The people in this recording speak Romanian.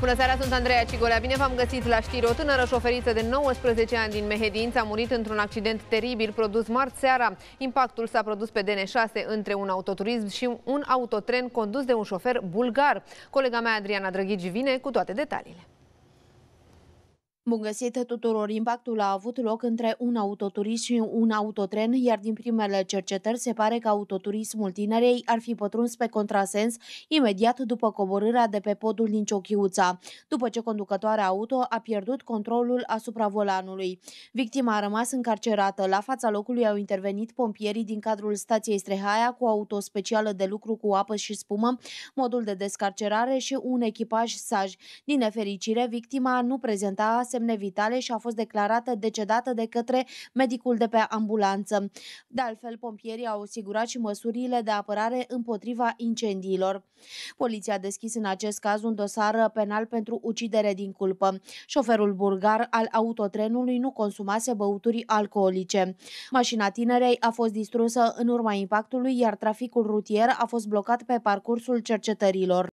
Bună seara, sunt Andreea Cigolea. Bine v-am găsit la știri. O tânără șoferiță de 19 ani din Mehedinți a murit într-un accident teribil produs marți seara. Impactul s-a produs pe DN6 între un autoturism și un autotren condus de un șofer bulgar. Colega mea, Adriana Drăghici, vine cu toate detaliile. Bun găsit tuturor! Impactul a avut loc între un autoturism și un autotren, iar din primele cercetări se pare că autoturismul tinerei ar fi pătruns pe contrasens imediat după coborârea de pe podul din Ciochiuța, după ce conducătoarea auto a pierdut controlul asupra volanului. Victima a rămas încarcerată. La fața locului au intervenit pompierii din cadrul stației Strehaia cu auto specială de lucru cu apă și spumă, modul de descarcerare și un echipaj saj. Din nefericire, victima nu prezenta semne vitale și a fost declarată decedată de către medicul de pe ambulanță. De altfel, pompierii au asigurat și măsurile de apărare împotriva incendiilor. Poliția a deschis în acest caz un dosar penal pentru ucidere din culpă. Șoferul bulgar al autotrenului nu consumase băuturi alcoolice. Mașina tinerei a fost distrusă în urma impactului, iar traficul rutier a fost blocat pe parcursul cercetărilor.